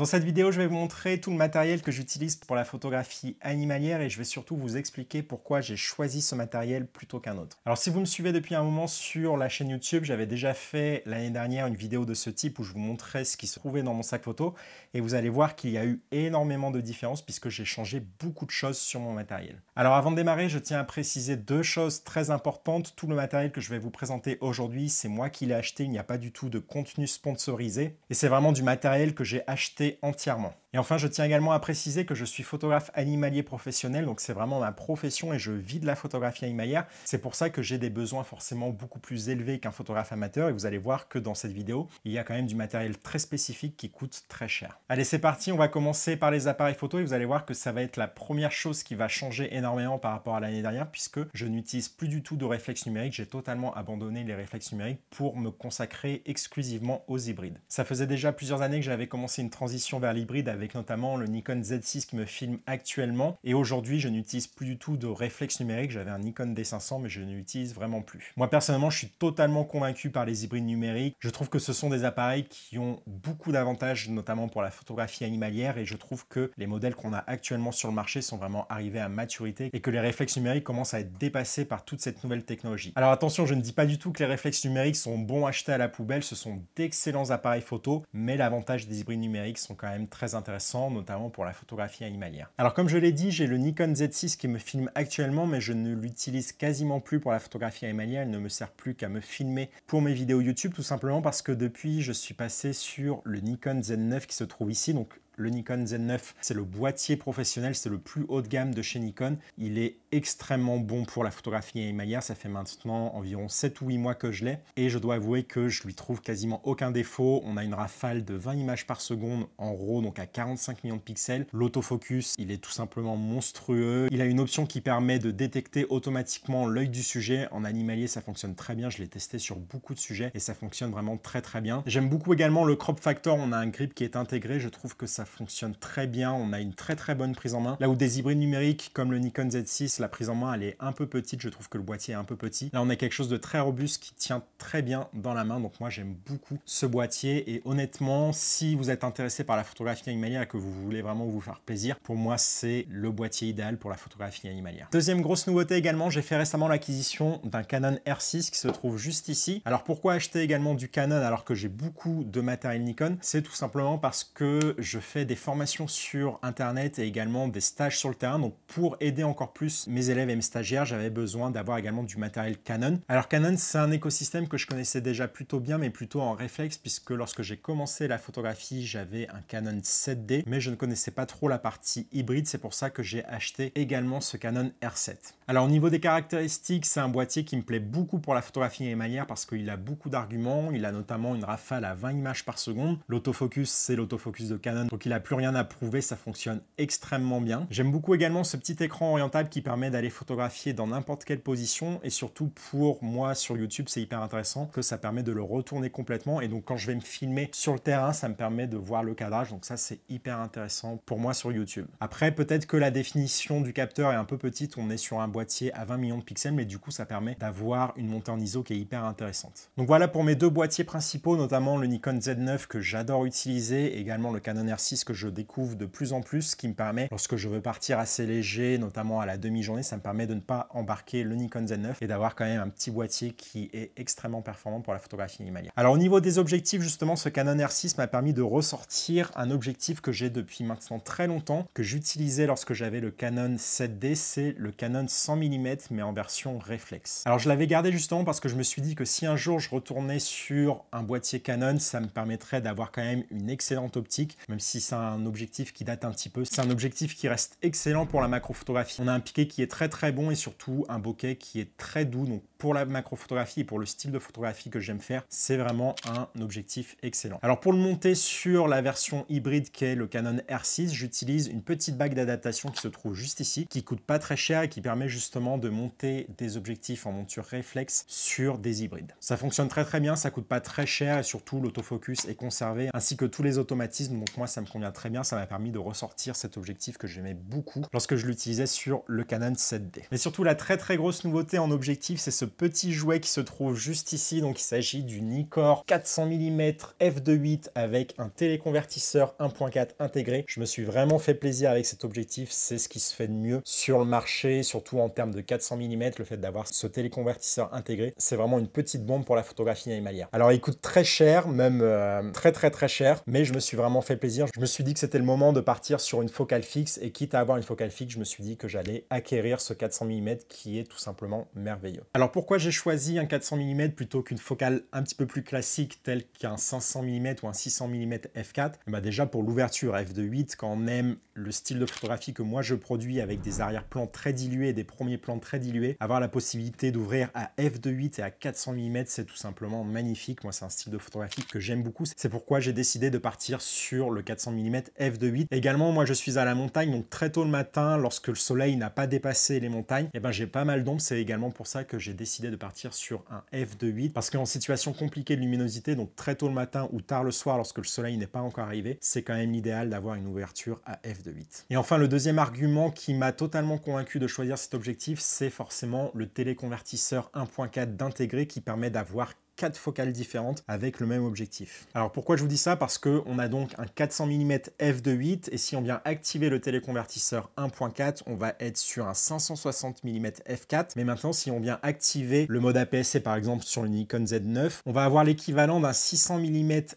Dans cette vidéo, je vais vous montrer tout le matériel que j'utilise pour la photographie animalière et je vais surtout vous expliquer pourquoi j'ai choisi ce matériel plutôt qu'un autre. Alors si vous me suivez depuis un moment sur la chaîne YouTube, j'avais déjà fait l'année dernière une vidéo de ce type où je vous montrais ce qui se trouvait dans mon sac photo et vous allez voir qu'il y a eu énormément de différences puisque j'ai changé beaucoup de choses sur mon matériel. Alors avant de démarrer, je tiens à préciser deux choses très importantes. Tout le matériel que je vais vous présenter aujourd'hui, c'est moi qui l'ai acheté, il n'y a pas du tout de contenu sponsorisé et c'est vraiment du matériel que j'ai acheté entièrement. Et enfin, je tiens également à préciser que je suis photographe animalier professionnel, donc c'est vraiment ma profession et je vis de la photographie animalière. C'est pour ça que j'ai des besoins forcément beaucoup plus élevés qu'un photographe amateur et vous allez voir que dans cette vidéo, il y a quand même du matériel très spécifique qui coûte très cher. Allez, c'est parti, on va commencer par les appareils photo et vous allez voir que ça va être la première chose qui va changer énormément par rapport à l'année dernière puisque je n'utilise plus du tout de réflexes numérique. j'ai totalement abandonné les réflexes numériques pour me consacrer exclusivement aux hybrides. Ça faisait déjà plusieurs années que j'avais commencé une transition vers l'hybride avec avec notamment le Nikon Z6 qui me filme actuellement. Et aujourd'hui, je n'utilise plus du tout de réflexes numérique. J'avais un Nikon D500, mais je n'utilise vraiment plus. Moi, personnellement, je suis totalement convaincu par les hybrides numériques. Je trouve que ce sont des appareils qui ont beaucoup d'avantages, notamment pour la photographie animalière. Et je trouve que les modèles qu'on a actuellement sur le marché sont vraiment arrivés à maturité et que les réflexes numériques commencent à être dépassés par toute cette nouvelle technologie. Alors attention, je ne dis pas du tout que les réflexes numériques sont bons acheter à la poubelle. Ce sont d'excellents appareils photo, mais l'avantage des hybrides numériques sont quand même très intéressants notamment pour la photographie animalière. Alors comme je l'ai dit, j'ai le Nikon Z6 qui me filme actuellement, mais je ne l'utilise quasiment plus pour la photographie animalière, il ne me sert plus qu'à me filmer pour mes vidéos YouTube, tout simplement parce que depuis, je suis passé sur le Nikon Z9 qui se trouve ici, donc le Nikon Z9. C'est le boîtier professionnel, c'est le plus haut de gamme de chez Nikon. Il est extrêmement bon pour la photographie animalière. Ça fait maintenant environ 7 ou 8 mois que je l'ai et je dois avouer que je lui trouve quasiment aucun défaut. On a une rafale de 20 images par seconde en RAW, donc à 45 millions de pixels. L'autofocus, il est tout simplement monstrueux. Il a une option qui permet de détecter automatiquement l'œil du sujet. En animalier, ça fonctionne très bien. Je l'ai testé sur beaucoup de sujets et ça fonctionne vraiment très très bien. J'aime beaucoup également le crop factor. On a un grip qui est intégré. Je trouve que ça fonctionne très bien, on a une très très bonne prise en main. Là où des hybrides numériques comme le Nikon Z6, la prise en main elle est un peu petite, je trouve que le boîtier est un peu petit. Là on a quelque chose de très robuste qui tient très bien dans la main, donc moi j'aime beaucoup ce boîtier et honnêtement si vous êtes intéressé par la photographie animalière et que vous voulez vraiment vous faire plaisir, pour moi c'est le boîtier idéal pour la photographie animalière. Deuxième grosse nouveauté également, j'ai fait récemment l'acquisition d'un Canon R6 qui se trouve juste ici. Alors pourquoi acheter également du Canon alors que j'ai beaucoup de matériel Nikon C'est tout simplement parce que je fais des formations sur Internet et également des stages sur le terrain. Donc pour aider encore plus mes élèves et mes stagiaires, j'avais besoin d'avoir également du matériel Canon. Alors Canon, c'est un écosystème que je connaissais déjà plutôt bien, mais plutôt en réflexe, puisque lorsque j'ai commencé la photographie, j'avais un Canon 7D, mais je ne connaissais pas trop la partie hybride. C'est pour ça que j'ai acheté également ce Canon R7. Alors au niveau des caractéristiques, c'est un boîtier qui me plaît beaucoup pour la photographie et manière parce qu'il a beaucoup d'arguments. Il a notamment une rafale à 20 images par seconde. L'autofocus, c'est l'autofocus de Canon, donc il n'a plus rien à prouver, ça fonctionne extrêmement bien. J'aime beaucoup également ce petit écran orientable qui permet d'aller photographier dans n'importe quelle position et surtout pour moi sur YouTube, c'est hyper intéressant que ça permet de le retourner complètement et donc quand je vais me filmer sur le terrain, ça me permet de voir le cadrage, donc ça c'est hyper intéressant pour moi sur YouTube. Après, peut-être que la définition du capteur est un peu petite, on est sur un boîtier à 20 millions de pixels, mais du coup ça permet d'avoir une montée en ISO qui est hyper intéressante. Donc voilà pour mes deux boîtiers principaux, notamment le Nikon Z9 que j'adore utiliser, également le Canon R6 que je découvre de plus en plus, ce qui me permet, lorsque je veux partir assez léger, notamment à la demi-journée, ça me permet de ne pas embarquer le Nikon Z9 et d'avoir quand même un petit boîtier qui est extrêmement performant pour la photographie animalière. Alors au niveau des objectifs, justement, ce Canon R6 m'a permis de ressortir un objectif que j'ai depuis maintenant très longtemps, que j'utilisais lorsque j'avais le Canon 7D, c'est le Canon 100 100 mm mais en version réflexe. Alors je l'avais gardé justement parce que je me suis dit que si un jour je retournais sur un boîtier Canon, ça me permettrait d'avoir quand même une excellente optique, même si c'est un objectif qui date un petit peu. C'est un objectif qui reste excellent pour la macrophotographie. On a un piqué qui est très très bon et surtout un bokeh qui est très doux. Donc pour la macrophotographie et pour le style de photographie que j'aime faire, c'est vraiment un objectif excellent. Alors pour le monter sur la version hybride qui est le Canon R6, j'utilise une petite bague d'adaptation qui se trouve juste ici, qui coûte pas très cher et qui permet justement de monter des objectifs en monture réflexe sur des hybrides. Ça fonctionne très très bien, ça coûte pas très cher et surtout l'autofocus est conservé ainsi que tous les automatismes. Donc moi ça me convient très bien, ça m'a permis de ressortir cet objectif que j'aimais beaucoup lorsque je l'utilisais sur le Canon 7D. Mais surtout la très très grosse nouveauté en objectif, c'est ce petit jouet qui se trouve juste ici. Donc il s'agit du Nikkor 400 mm f2.8 avec un téléconvertisseur 1.4 intégré. Je me suis vraiment fait plaisir avec cet objectif, c'est ce qui se fait de mieux sur le marché, surtout en termes de 400 mm, le fait d'avoir ce téléconvertisseur intégré, c'est vraiment une petite bombe pour la photographie animalière. Alors il coûte très cher, même euh, très très très cher, mais je me suis vraiment fait plaisir. Je me suis dit que c'était le moment de partir sur une focale fixe et quitte à avoir une focale fixe, je me suis dit que j'allais acquérir ce 400 mm qui est tout simplement merveilleux. Alors pourquoi j'ai choisi un 400 mm plutôt qu'une focale un petit peu plus classique telle qu'un 500 mm ou un 600 mm f4 Déjà pour l'ouverture f2.8, quand on aime le style de photographie que moi je produis avec des arrière-plans très dilués et des premier plan très dilué, Avoir la possibilité d'ouvrir à f2.8 et à 400 mm, c'est tout simplement magnifique. Moi, c'est un style de photographie que j'aime beaucoup. C'est pourquoi j'ai décidé de partir sur le 400 mm f2.8. Également, moi, je suis à la montagne, donc très tôt le matin, lorsque le soleil n'a pas dépassé les montagnes, et eh ben, j'ai pas mal d'ombre. C'est également pour ça que j'ai décidé de partir sur un f2.8 parce qu'en situation compliquée de luminosité, donc très tôt le matin ou tard le soir, lorsque le soleil n'est pas encore arrivé, c'est quand même l'idéal d'avoir une ouverture à f2.8. Et enfin, le deuxième argument qui m'a totalement convaincu de choisir cette objectif, c'est forcément le téléconvertisseur 1.4 d'intégrer qui permet d'avoir quatre focales différentes avec le même objectif. Alors pourquoi je vous dis ça Parce que on a donc un 400 mm f2.8 et si on vient activer le téléconvertisseur 1.4, on va être sur un 560 mm f4. Mais maintenant, si on vient activer le mode APS-C par exemple sur le Nikon Z9, on va avoir l'équivalent d'un 600 mm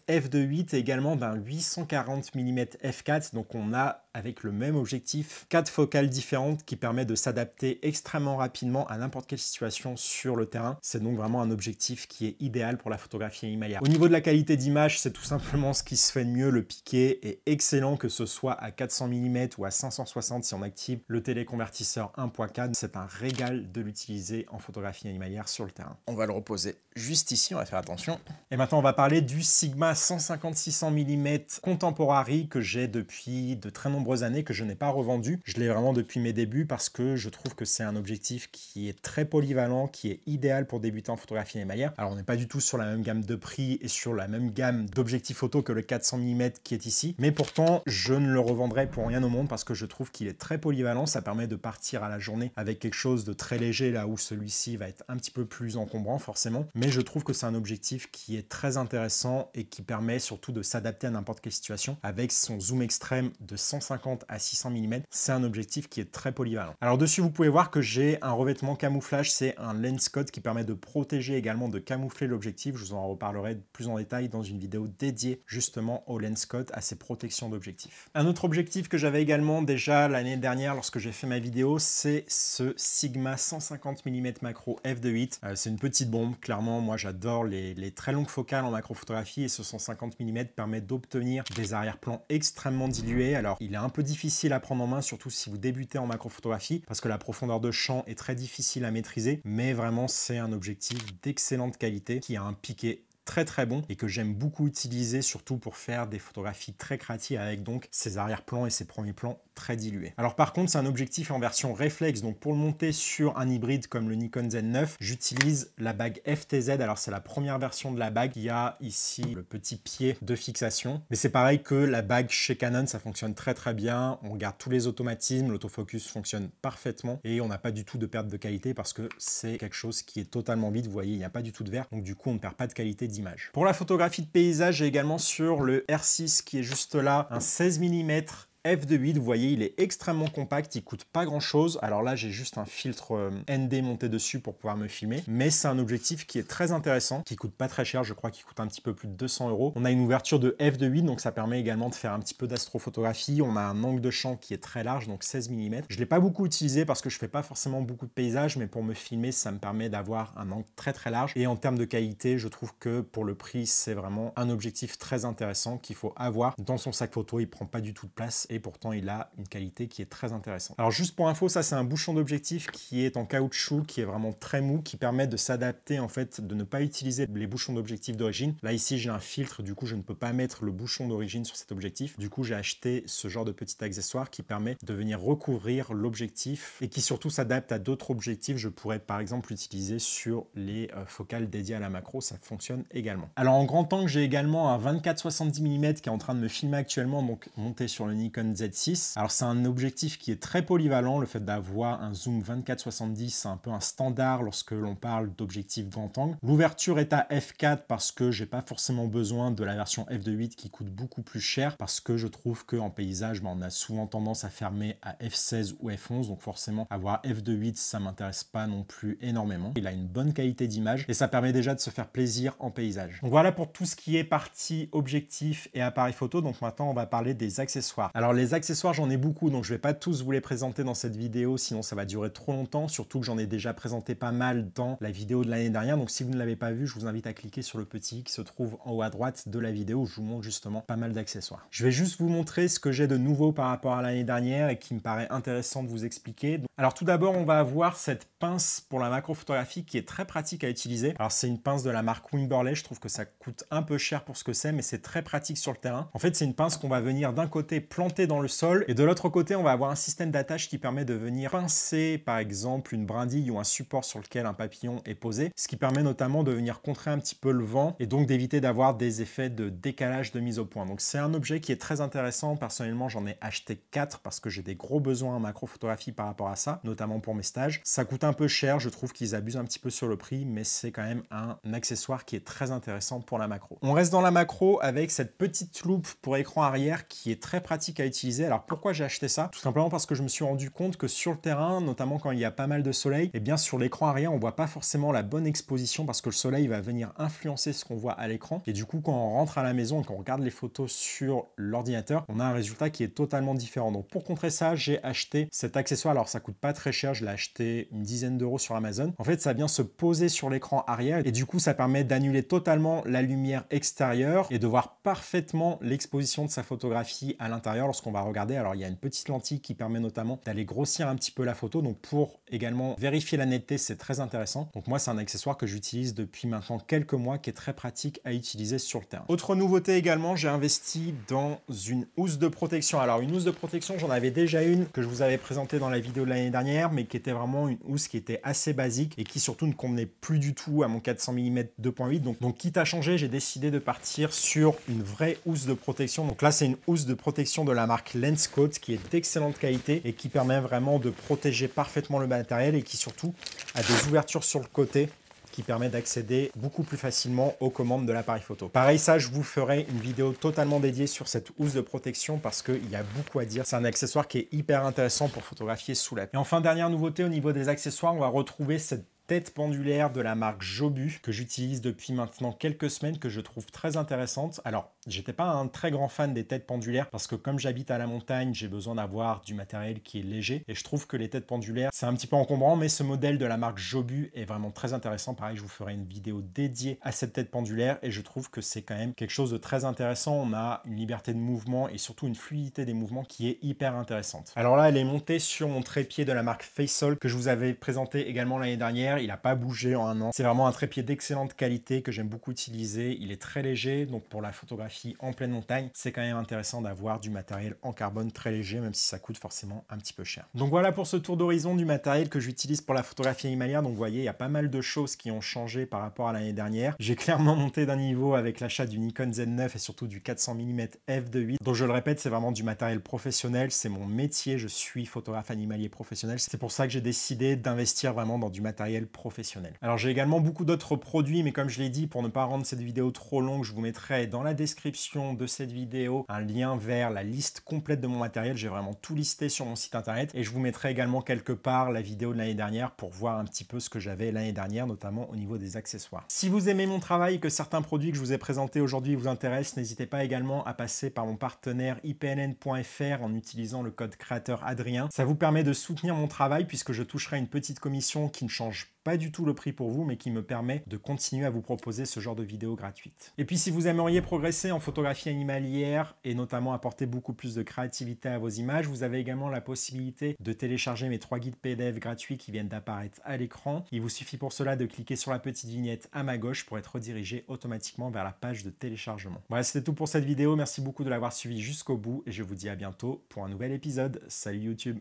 f2.8 et également d'un 840 mm f4. Donc on a avec le même objectif, quatre focales différentes qui permet de s'adapter extrêmement rapidement à n'importe quelle situation sur le terrain. C'est donc vraiment un objectif qui est idéal pour la photographie animalière. Au niveau de la qualité d'image, c'est tout simplement ce qui se fait de mieux. Le piqué est excellent, que ce soit à 400 mm ou à 560 si on active le téléconvertisseur 1.4. C'est un régal de l'utiliser en photographie animalière sur le terrain. On va le reposer juste ici, on va faire attention. Et maintenant, on va parler du Sigma 150-600 mm Contemporary que j'ai depuis de très nombreuses années que je n'ai pas revendu. Je l'ai vraiment depuis mes débuts parce que je trouve que c'est un objectif qui est très polyvalent, qui est idéal pour débuter en photographie animalière. Alors on n'est pas du tout sur la même gamme de prix et sur la même gamme d'objectifs photo que le 400 mm qui est ici, mais pourtant je ne le revendrai pour rien au monde parce que je trouve qu'il est très polyvalent, ça permet de partir à la journée avec quelque chose de très léger là où celui-ci va être un petit peu plus encombrant forcément, mais je trouve que c'est un objectif qui est très intéressant et qui permet surtout de s'adapter à n'importe quelle situation avec son zoom extrême de 150 à 600 mm, c'est un objectif qui est très polyvalent. Alors dessus, vous pouvez voir que j'ai un revêtement camouflage, c'est un lens code qui permet de protéger également, de camoufler l'objectif. Je vous en reparlerai plus en détail dans une vidéo dédiée justement au lens code, à ses protections d'objectifs. Un autre objectif que j'avais également déjà l'année dernière lorsque j'ai fait ma vidéo, c'est ce Sigma 150 mm macro f2.8. Euh, c'est une petite bombe, clairement, moi j'adore les, très longues focales en macrophotographie et ce 150 mm permet d'obtenir des arrière-plans extrêmement dilués. Alors il a un peu difficile à prendre en main, surtout si vous débutez en macrophotographie, parce que la profondeur de champ est très difficile à maîtriser, mais vraiment c'est un objectif d'excellente qualité qui a un piqué très très bon et que j'aime beaucoup utiliser surtout pour faire des photographies très créatives avec donc ses arrière-plans et ses premiers plans très dilués. Alors par contre c'est un objectif en version réflexe donc pour le monter sur un hybride comme le Nikon Z9 j'utilise la bague FTZ alors c'est la première version de la bague il y a ici le petit pied de fixation mais c'est pareil que la bague chez Canon ça fonctionne très très bien on garde tous les automatismes l'autofocus fonctionne parfaitement et on n'a pas du tout de perte de qualité parce que c'est quelque chose qui est totalement vide vous voyez il n'y a pas du tout de verre donc du coup on ne perd pas de qualité pour la photographie de paysage, j'ai également sur le R6 qui est juste là un 16 mm f de 8, vous voyez, il est extrêmement compact, il coûte pas grand chose. Alors là, j'ai juste un filtre euh, ND monté dessus pour pouvoir me filmer, mais c'est un objectif qui est très intéressant, qui coûte pas très cher, je crois qu'il coûte un petit peu plus de 200 euros. On a une ouverture de f de 8, donc ça permet également de faire un petit peu d'astrophotographie. On a un angle de champ qui est très large, donc 16 mm. Je l'ai pas beaucoup utilisé parce que je fais pas forcément beaucoup de paysages, mais pour me filmer, ça me permet d'avoir un angle très très large. Et en termes de qualité, je trouve que pour le prix, c'est vraiment un objectif très intéressant qu'il faut avoir dans son sac photo. Il prend pas du tout de place et pourtant il a une qualité qui est très intéressante. Alors juste pour info, ça c'est un bouchon d'objectif qui est en caoutchouc, qui est vraiment très mou, qui permet de s'adapter en fait, de ne pas utiliser les bouchons d'objectif d'origine. Là ici j'ai un filtre, du coup je ne peux pas mettre le bouchon d'origine sur cet objectif. Du coup j'ai acheté ce genre de petit accessoire qui permet de venir recouvrir l'objectif et qui surtout s'adapte à d'autres objectifs. Je pourrais par exemple l'utiliser sur les euh, focales dédiées à la macro, ça fonctionne également. Alors en grand angle j'ai également un 24-70 mm qui est en train de me filmer actuellement, donc monté sur le Nikon Z6. Alors c'est un objectif qui est très polyvalent, le fait d'avoir un zoom 24-70, c'est un peu un standard lorsque l'on parle d'objectif grand angle. L'ouverture est à f4 parce que j'ai pas forcément besoin de la version f2.8 qui coûte beaucoup plus cher parce que je trouve qu'en paysage, ben, on a souvent tendance à fermer à f16 ou f11, donc forcément avoir f2.8 ça m'intéresse pas non plus énormément. Il a une bonne qualité d'image et ça permet déjà de se faire plaisir en paysage. Donc voilà pour tout ce qui est partie objectif et appareil photo, donc maintenant on va parler des accessoires. Alors les accessoires, j'en ai beaucoup, donc je ne vais pas tous vous les présenter dans cette vidéo, sinon ça va durer trop longtemps, surtout que j'en ai déjà présenté pas mal dans la vidéo de l'année dernière, donc si vous ne l'avez pas vu, je vous invite à cliquer sur le petit qui se trouve en haut à droite de la vidéo, où je vous montre justement pas mal d'accessoires. Je vais juste vous montrer ce que j'ai de nouveau par rapport à l'année dernière et qui me paraît intéressant de vous expliquer. Alors tout d'abord, on va avoir cette pince pour la macrophotographie qui est très pratique à utiliser. Alors c'est une pince de la marque Wimberley, je trouve que ça coûte un peu cher pour ce que c'est, mais c'est très pratique sur le terrain. En fait, c'est une pince qu'on va venir d'un côté planter dans le sol. Et de l'autre côté, on va avoir un système d'attache qui permet de venir pincer, par exemple, une brindille ou un support sur lequel un papillon est posé, ce qui permet notamment de venir contrer un petit peu le vent et donc d'éviter d'avoir des effets de décalage de mise au point. Donc c'est un objet qui est très intéressant. Personnellement, j'en ai acheté 4 parce que j'ai des gros besoins en macrophotographie par rapport à ça, notamment pour mes stages. Ça coûte un peu cher, je trouve qu'ils abusent un petit peu sur le prix, mais c'est quand même un accessoire qui est très intéressant pour la macro. On reste dans la macro avec cette petite loupe pour écran arrière qui est très pratique à utiliser alors pourquoi j'ai acheté ça Tout simplement parce que je me suis rendu compte que sur le terrain, notamment quand il y a pas mal de soleil, et eh bien sur l'écran arrière, on voit pas forcément la bonne exposition parce que le soleil va venir influencer ce qu'on voit à l'écran. Et du coup, quand on rentre à la maison et qu'on regarde les photos sur l'ordinateur, on a un résultat qui est totalement différent. Donc pour contrer ça, j'ai acheté cet accessoire. Alors ça coûte pas très cher, je l'ai acheté une dizaine d'euros sur Amazon. En fait, ça vient se poser sur l'écran arrière et du coup, ça permet d'annuler totalement la lumière extérieure et de voir parfaitement l'exposition de sa photographie à l'intérieur ce qu'on va regarder. Alors il y a une petite lentille qui permet notamment d'aller grossir un petit peu la photo. Donc pour également vérifier la netteté, c'est très intéressant. Donc moi c'est un accessoire que j'utilise depuis maintenant quelques mois qui est très pratique à utiliser sur le terrain. Autre nouveauté également, j'ai investi dans une housse de protection. Alors une housse de protection, j'en avais déjà une que je vous avais présentée dans la vidéo de l'année dernière, mais qui était vraiment une housse qui était assez basique et qui surtout ne convenait plus du tout à mon 400 mm 2.8. Donc, donc quitte à changer, j'ai décidé de partir sur une vraie housse de protection. Donc là c'est une housse de protection de la la marque Lenscoat qui est d'excellente qualité et qui permet vraiment de protéger parfaitement le matériel et qui surtout a des ouvertures sur le côté qui permet d'accéder beaucoup plus facilement aux commandes de l'appareil photo. Pareil ça, je vous ferai une vidéo totalement dédiée sur cette housse de protection parce qu'il y a beaucoup à dire. C'est un accessoire qui est hyper intéressant pour photographier sous la Et enfin, dernière nouveauté au niveau des accessoires, on va retrouver cette tête pendulaire de la marque Jobu que j'utilise depuis maintenant quelques semaines que je trouve très intéressante. Alors, j'étais pas un très grand fan des têtes pendulaires parce que comme j'habite à la montagne, j'ai besoin d'avoir du matériel qui est léger et je trouve que les têtes pendulaires, c'est un petit peu encombrant mais ce modèle de la marque Jobu est vraiment très intéressant. Pareil, je vous ferai une vidéo dédiée à cette tête pendulaire et je trouve que c'est quand même quelque chose de très intéressant. On a une liberté de mouvement et surtout une fluidité des mouvements qui est hyper intéressante. Alors là, elle est montée sur mon trépied de la marque Feisol que je vous avais présenté également l'année dernière il n'a pas bougé en un an. C'est vraiment un trépied d'excellente qualité que j'aime beaucoup utiliser. Il est très léger, donc pour la photographie en pleine montagne, c'est quand même intéressant d'avoir du matériel en carbone très léger, même si ça coûte forcément un petit peu cher. Donc voilà pour ce tour d'horizon du matériel que j'utilise pour la photographie animalière. Donc vous voyez, il y a pas mal de choses qui ont changé par rapport à l'année dernière. J'ai clairement monté d'un niveau avec l'achat du Nikon Z9 et surtout du 400 mm f2.8. Donc je le répète, c'est vraiment du matériel professionnel, c'est mon métier, je suis photographe animalier professionnel. C'est pour ça que j'ai décidé d'investir vraiment dans du matériel professionnel. Alors j'ai également beaucoup d'autres produits, mais comme je l'ai dit, pour ne pas rendre cette vidéo trop longue, je vous mettrai dans la description de cette vidéo un lien vers la liste complète de mon matériel. J'ai vraiment tout listé sur mon site internet et je vous mettrai également quelque part la vidéo de l'année dernière pour voir un petit peu ce que j'avais l'année dernière, notamment au niveau des accessoires. Si vous aimez mon travail que certains produits que je vous ai présentés aujourd'hui vous intéressent, n'hésitez pas également à passer par mon partenaire ipnn.fr en utilisant le code créateur Adrien. Ça vous permet de soutenir mon travail puisque je toucherai une petite commission qui ne change pas pas du tout le prix pour vous, mais qui me permet de continuer à vous proposer ce genre de vidéos gratuites. Et puis si vous aimeriez progresser en photographie animalière et notamment apporter beaucoup plus de créativité à vos images, vous avez également la possibilité de télécharger mes trois guides PDF gratuits qui viennent d'apparaître à l'écran. Il vous suffit pour cela de cliquer sur la petite vignette à ma gauche pour être redirigé automatiquement vers la page de téléchargement. Voilà, c'était tout pour cette vidéo. Merci beaucoup de l'avoir suivi jusqu'au bout et je vous dis à bientôt pour un nouvel épisode. Salut YouTube